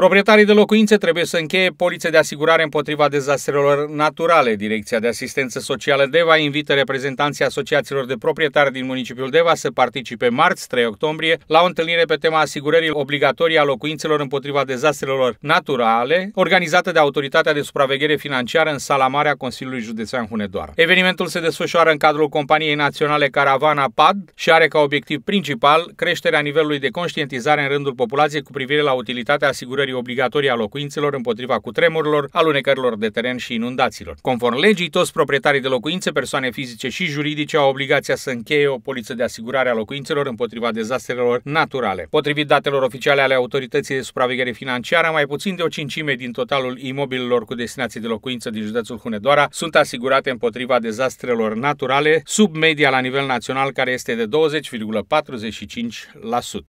Proprietarii de locuințe trebuie să încheie polițe de asigurare împotriva dezastrelor naturale. Direcția de Asistență Socială Deva invită reprezentanții asociațiilor de proprietari din municipiul Deva să participe marți, 3 octombrie, la o întâlnire pe tema asigurării obligatorii a locuințelor împotriva dezastrelor naturale, organizată de Autoritatea de Supraveghere Financiară în sala mare a Consiliului Județean Hunedoara. Evenimentul se desfășoară în cadrul companiei naționale Caravana PAD și are ca obiectiv principal creșterea nivelului de conștientizare în rândul populației cu privire la utilitatea asigurării evacuării obligatorii a locuințelor împotriva cutremurilor, alunecărilor de teren și inundațiilor. Conform legii, toți proprietarii de locuințe, persoane fizice și juridice au obligația să încheie o poliță de asigurare a locuințelor împotriva dezastrelor naturale. Potrivit datelor oficiale ale Autorității de Supraveghere Financiară, mai puțin de o cincime din totalul imobililor cu destinație de locuință din județul Hunedoara sunt asigurate împotriva dezastrelor naturale, sub media la nivel național care este de 20,45%.